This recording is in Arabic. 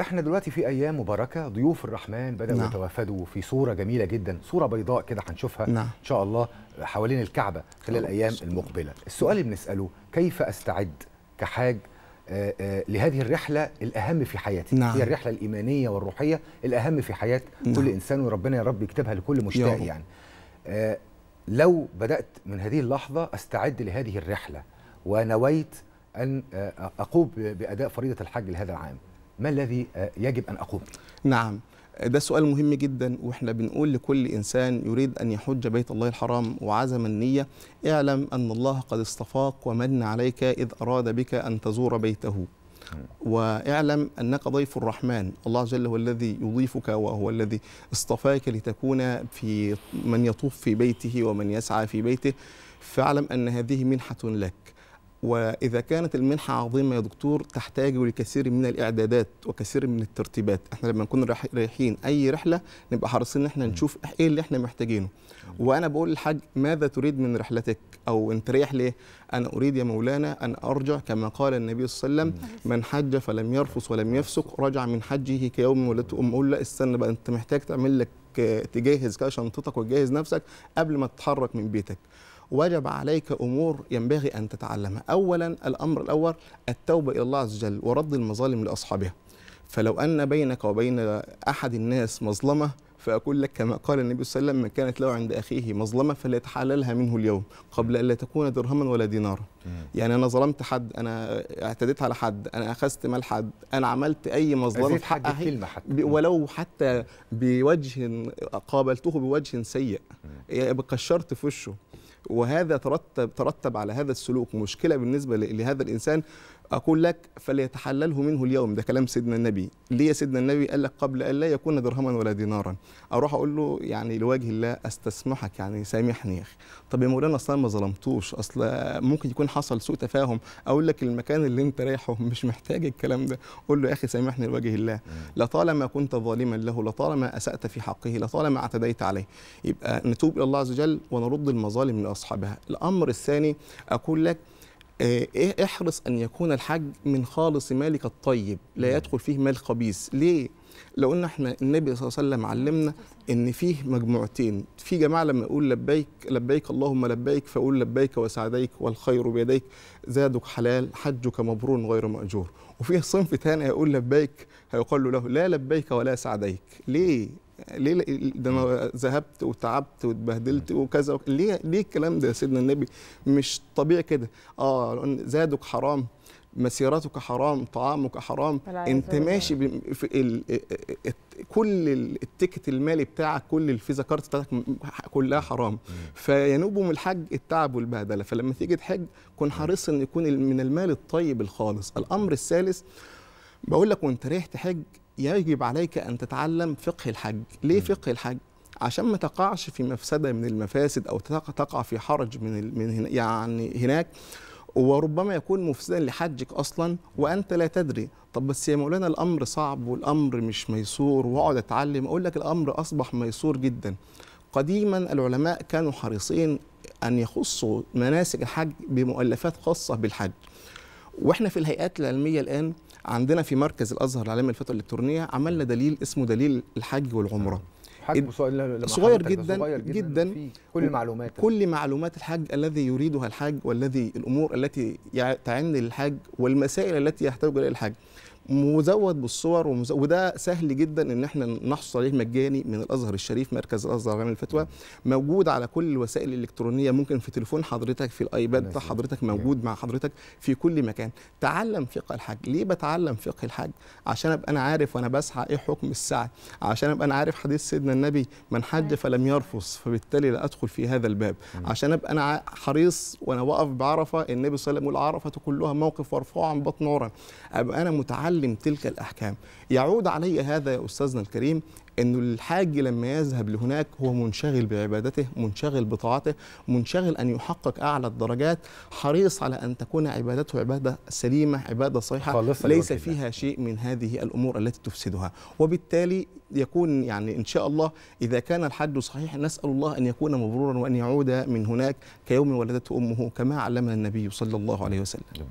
احنا دلوقتي في ايام مباركه ضيوف الرحمن بداوا نعم. يتوافدوا في صوره جميله جدا صوره بيضاء كده هنشوفها نعم. ان شاء الله حوالين الكعبه خلال الايام المقبله السؤال اللي بنساله كيف استعد كحاج آه، آه، لهذه الرحله الاهم في حياتي نعم. هي الرحله الايمانيه والروحيه الاهم في حياه نعم. كل انسان وربنا يا رب يكتبها لكل مشتاق يعني آه، لو بدات من هذه اللحظه استعد لهذه الرحله ونويت ان اقوم باداء فريضه الحج لهذا العام ما الذي آه، يجب أن أقوم به؟ نعم ده سؤال مهم جدا واحنا بنقول لكل انسان يريد ان يحج بيت الله الحرام وعزم النيه اعلم ان الله قد اصطفاك ومن عليك اذ اراد بك ان تزور بيته واعلم انك ضيف الرحمن الله جل هو الذي يضيفك وهو الذي اصطفاك لتكون في من يطوف في بيته ومن يسعى في بيته فاعلم ان هذه منحه لك واذا كانت المنحه عظيمه يا دكتور تحتاج لكثير من الاعدادات وكثير من الترتيبات احنا لما نكون رايحين اي رحله نبقى حريصين ان احنا نشوف ايه اللي احنا محتاجينه وانا بقول للحاج ماذا تريد من رحلتك او انت رايح ليه انا اريد يا مولانا ان ارجع كما قال النبي صلى الله عليه وسلم من حج فلم يرفص ولم يفسق رجع من حجه كيوم ولدته امه لا استنى بقى انت محتاج تعمل لك آه، تجهز كده شنطتك وتجهز نفسك قبل ما تتحرك من بيتك وجب عليك أمور ينبغي أن تتعلمها أولا الأمر الأول التوبة إلى الله عز وجل ورد المظالم لأصحابها فلو أن بينك وبين أحد الناس مظلمة فأقول لك كما قال النبي صلى الله عليه وسلم من كانت له عند أخيه مظلمة فليتحللها منه اليوم قبل أن لا تكون درهما ولا دينارا يعني أنا ظلمت حد أنا اعتديت على حد أنا أخذت مال حد أنا عملت أي مظلمة في حق كلمة حتى ولو حتى بوجه قابلته بوجه سيء كشرت في وشه وهذا ترتب ترتب على هذا السلوك مشكله بالنسبه لهذا الانسان أقول لك فليتحلله منه اليوم ده كلام سيدنا النبي ليه سيدنا النبي قال لك قبل أن لا يكون درهما ولا دينارا أروح أقول له يعني لوجه الله أستسمحك يعني سامحني يا أخي طب يا مولانا أصلا ما ظلمتوش أصل ممكن يكون حصل سوء تفاهم أقول لك المكان اللي أنت رايحه مش محتاج الكلام ده قول له يا أخي سامحني لوجه الله لطالما كنت ظالما له لطالما أسأت في حقه لطالما اعتديت عليه يبقى نتوب إلى الله عز وجل ونرد المظالم لأصحابها الأمر الثاني أقول لك إيه-, إيه احرص ان يكون الحج من خالص مالك الطيب لا نعم. يدخل فيه مال خبيث ليه لو ان احنا النبي صلى الله عليه وسلم علمنا ان فيه مجموعتين في جماعه لما يقول لبيك لبيك اللهم لبيك فقول لبيك وسعديك والخير بيديك زادك حلال حجك مبرور غير ماجور وفيه صنف ثاني هيقول لبيك هيقال له لا لبيك ولا سعديك ليه ليه ده انا ذهبت وتعبت واتبهدلت وكذا ليه ليه الكلام ده يا سيدنا النبي مش طبيعي كده اه زادك حرام مسيرتك حرام طعامك حرام انت يعني. ماشي في ال... كل التيكت المالي بتاعك كل الفيزا كارت بتاعتك كلها حرام فينوب من الحج التعب والبهدله فلما تيجي تحج كن حريص ان يكون من المال الطيب الخالص الامر الثالث بقول لك وانت رايح تحج يجب عليك ان تتعلم فقه الحج ليه فقه الحج عشان ما تقعش في مفسده من المفاسد او تقع في حرج من من يعني هناك وربما يكون مفسدا لحجك اصلا وانت لا تدري طب بس يا مولانا الامر صعب والامر مش ميسور واقعد اتعلم اقول لك الامر اصبح ميسور جدا قديما العلماء كانوا حريصين ان يخصوا مناسك الحج بمؤلفات خاصه بالحج واحنا في الهيئات العلميه الان عندنا في مركز الازهر العالمي للفتوى الالكترونيه عملنا دليل اسمه دليل الحج والعمره حجم صغير جدا صغير جدا, كل المعلومات كل معلومات الحج الذي يريدها الحج والذي الامور التي تعني للحج والمسائل التي يحتاج اليها الحج مزود بالصور ومزود وده سهل جدا ان احنا نحصل عليه مجاني من الازهر الشريف مركز الازهر العام للفتوى موجود على كل الوسائل الالكترونيه ممكن في تليفون حضرتك في الايباد حضرتك موجود مع حضرتك في كل مكان تعلم فقه الحج ليه بتعلم فقه الحج عشان ابقى انا عارف وانا بسعى ايه حكم السعي عشان ابقى انا عارف حديث سيدنا النبي من حج أيوة. فلم يرفص فبالتالي لا ادخل في هذا الباب عشان ابقى انا حريص وانا واقف بعرفه النبي صلى الله عليه وسلم يقول عرفه كلها موقف وارفعه عن بطن عرى ابقى انا متعلم يسلم تلك الأحكام يعود علي هذا يا أستاذنا الكريم أن الحاج لما يذهب لهناك هو منشغل بعبادته منشغل بطاعته منشغل أن يحقق أعلى الدرجات حريص على أن تكون عبادته عبادة سليمة عبادة صحيحة ليس فيها شيء من هذه الأمور التي تفسدها وبالتالي يكون يعني إن شاء الله إذا كان الحج صحيح نسأل الله أن يكون مبرورا وأن يعود من هناك كيوم ولدته أمه كما علمنا النبي صلى الله عليه وسلم